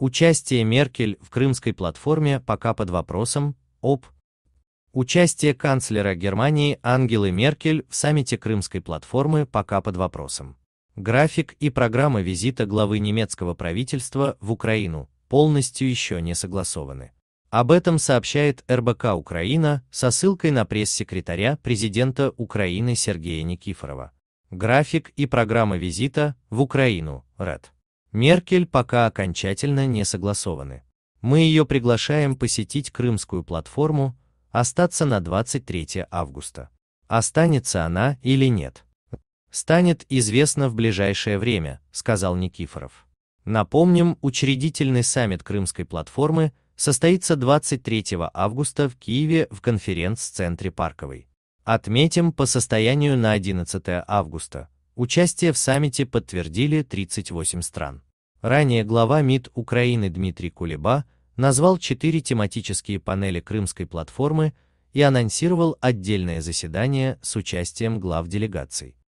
Участие Меркель в крымской платформе пока под вопросом, об. Участие канцлера Германии Ангелы Меркель в саммите крымской платформы пока под вопросом. График и программа визита главы немецкого правительства в Украину полностью еще не согласованы. Об этом сообщает РБК Украина со ссылкой на пресс-секретаря президента Украины Сергея Никифорова. График и программа визита в Украину, РЭД. Меркель пока окончательно не согласованы. Мы ее приглашаем посетить Крымскую платформу, остаться на 23 августа. Останется она или нет? Станет известно в ближайшее время, сказал Никифоров. Напомним, учредительный саммит Крымской платформы состоится 23 августа в Киеве в конференц-центре Парковой. Отметим по состоянию на 11 августа Участие в саммите подтвердили 38 стран. Ранее глава МИД Украины Дмитрий Кулеба назвал четыре тематические панели Крымской платформы и анонсировал отдельное заседание с участием глав делегаций.